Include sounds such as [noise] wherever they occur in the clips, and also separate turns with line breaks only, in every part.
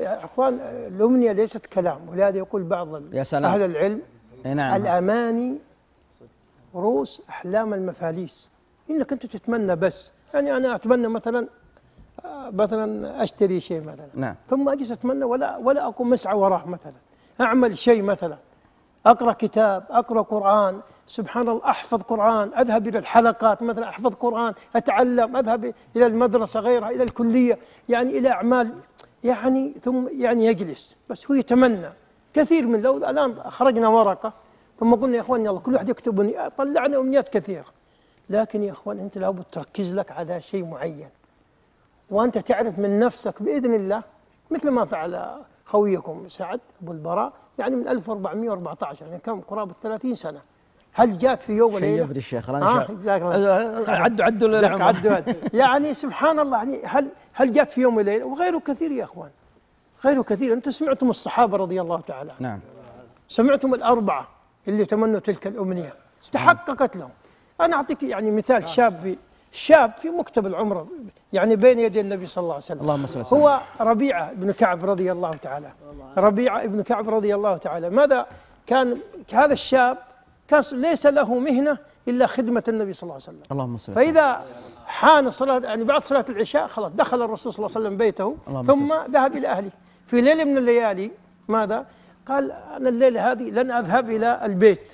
يا اخوان الامنيه ليست كلام ولهذا يقول بعض يا سلام. اهل العلم نعم. الاماني رؤوس احلام المفاليس انك انت تتمنى بس يعني انا اتمنى مثلا مثلا اشتري شيء مثلا نعم. ثم اجلس اتمنى ولا ولا اقوم اسعى وراه مثلا اعمل شيء مثلا اقرا كتاب اقرا قران سبحان الله احفظ قران اذهب الى الحلقات مثلا احفظ قران اتعلم اذهب الى المدرسه غيرها الى الكليه يعني الى اعمال يعني ثم يعني يجلس بس هو يتمنى كثير من لو الآن أخرجنا ورقة ثم قلنا يا إخوان يلا كل واحد يكتب طلعنا أمنيات كثيرة لكن يا إخوان أنت لابد تركز لك على شيء معين وأنت تعرف من نفسك بإذن الله مثل ما فعل خويكم سعد أبو البراء يعني من 1414 يعني كم قرابة 30 سنة هل جات في يوم وليله؟ شيء يبري الشيخ آه يجزاك الله عدوا عدوا عدوا [laughs] يعني سبحان الله يعني هل هل جات في يوم وليله وغيره كثير يا اخوان غيره كثير انتم سمعتم الصحابه رضي الله تعالى نعم سمعتم الاربعه اللي تمنوا تلك الامنيه تحققت لهم انا اعطيك يعني مثال نعم. شاب في شاب في مكتب العمره يعني بين يدي النبي صلى الله عليه وسلم اللهم صل وسلم هو ربيعه بن كعب رضي الله تعالى ربيعه بن كعب رضي الله تعالى ماذا كان هذا الشاب كان ليس له مهنة إلا خدمة النبي صلى الله عليه وسلم اللهم صل فإذا حان صلاة يعني بعد صلاة العشاء خلاص دخل الرسول صلى الله عليه وسلم بيته ثم ذهب إلى أهله في ليلة من الليالي ماذا؟ قال أنا الليلة هذه لن أذهب إلى البيت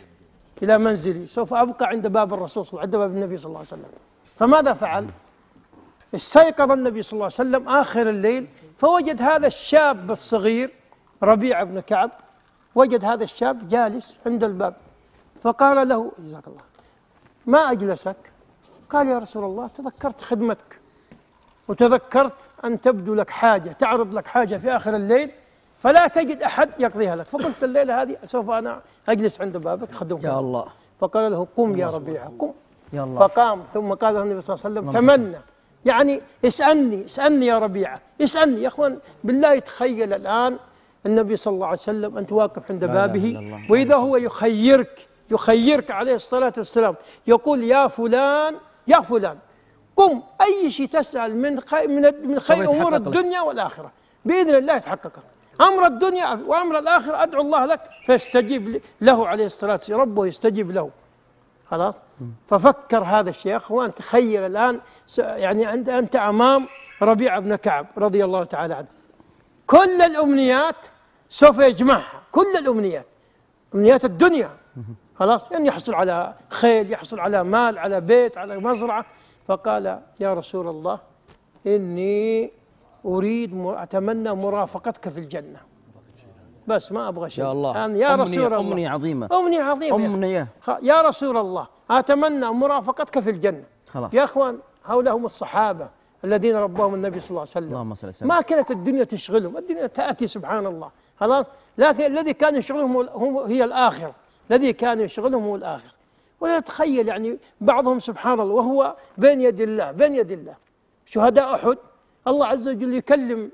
إلى منزلي سوف أبقى عند باب الرسول صلى الله عليه عند باب النبي صلى الله عليه وسلم فماذا فعل؟ استيقظ النبي صلى الله عليه وسلم آخر الليل فوجد هذا الشاب الصغير ربيع بن كعب وجد هذا الشاب جالس عند الباب فقال له جزاك الله ما أجلسك قال يا رسول الله تذكرت خدمتك وتذكرت أن تبدو لك حاجة تعرض لك حاجة في آخر الليل فلا تجد أحد يقضيها لك فقلت الليلة هذه سوف أنا أجلس عند بابك خدمك يا الله فقال له قم يا ربيع قم يا الله فقام ثم قال له النبي صلى الله عليه وسلم نعم، تمنى يعني اسألني اسألني يا ربيعة اسألني يا أخوان بالله تخيل الآن النبي صلى الله عليه وسلم أنت واقف عند بابه وإذا هو يخيرك يخيرك عليه الصلاة والسلام يقول يا فلان يا فلان قم أي شيء تسأل من خي من من خير أمور الدنيا والآخرة بإذن الله يتحقق أمر الدنيا وأمر الآخرة أدعو الله لك فيستجيب له عليه الصلاة والسلام ربه يستجيب له خلاص ففكر هذا الشيخ وأنت خير الآن يعني أنت أنت أمام ربيع بن كعب رضي الله تعالى عنه كل الأمنيات سوف يجمعها كل الأمنيات أمنيات الدنيا خلاص يعني يحصل على خيل يحصل على مال على بيت على مزرعة فقال يا رسول الله إني أريد أتمنى مرافقتك في الجنة بس ما أبغى شيء يا الله يعني يا أمنية رسول الله عظيمة أمنية عظيمة أمني يا, رسول الله أتمنى مرافقتك في الجنة خلاص يا أخوان هؤلاء هم الصحابة الذين ربهم النبي صلى الله عليه وسلم اللهم صل وسلم ما كانت الدنيا تشغلهم الدنيا تأتي سبحان الله خلاص لكن الذي كان يشغلهم هي الآخرة الذي كان يشغلهم هو الآخر ويتخيل يعني بعضهم سبحان الله وهو بين يد الله بين يد الله شهداء أحد الله عز وجل يكلم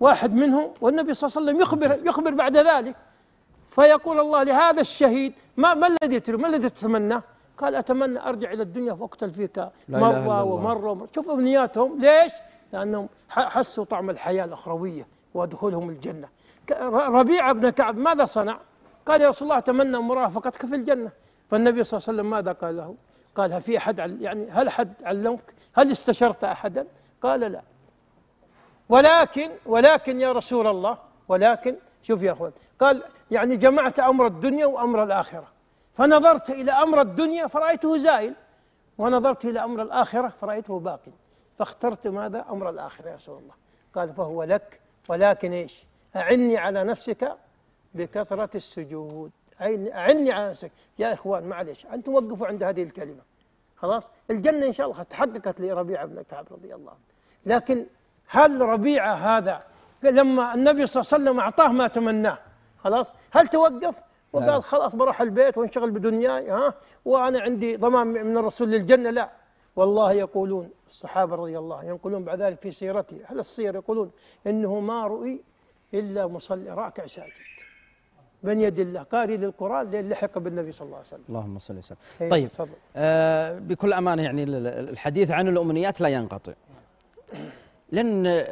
واحد منهم والنبي صلى الله عليه وسلم يخبر يخبر بعد ذلك فيقول الله لهذا الشهيد ما ما الذي تريد ما الذي تتمناه؟ قال اتمنى ارجع الى الدنيا فاقتل فيك مره ومره ومره شوف امنياتهم ليش؟ لانهم حسوا طعم الحياه الاخرويه ودخولهم الجنه ربيعه بن كعب ماذا صنع؟ قال يا رسول الله أتمنى مرافقتك في الجنة فالنبي صلى الله عليه وسلم ماذا قال له قال هل في أحد يعني هل أحد علمك هل استشرت أحدا قال لا ولكن ولكن يا رسول الله ولكن شوف يا أخوان قال يعني جمعت أمر الدنيا وأمر الآخرة فنظرت إلى أمر الدنيا فرأيته زائل ونظرت إلى أمر الآخرة فرأيته باق فاخترت ماذا أمر الآخرة يا رسول الله قال فهو لك ولكن إيش أعني على نفسك بكثرة السجود عين عني على نفسك يا إخوان معلش أنتم وقفوا عند هذه الكلمة خلاص الجنة إن شاء الله تحققت لربيعة بن كعب رضي الله عنه لكن هل ربيعة هذا لما النبي صلى الله عليه وسلم أعطاه ما تمناه خلاص هل توقف وقال نعم. خلاص بروح البيت وانشغل بدنياي ها وأنا عندي ضمان من الرسول للجنة لا والله يقولون الصحابة رضي الله عنهم ينقلون بعد ذلك في سيرته هل السير يقولون إنه ما رؤي إلا مصلي راكع ساجد من يد الله قاري للقرآن لحق بالنبي صلى الله عليه وسلم اللهم صل وسلم إيه، طيب آه بكل أمانة يعني الحديث عن الأمنيات لا ينقطع إيه. لأن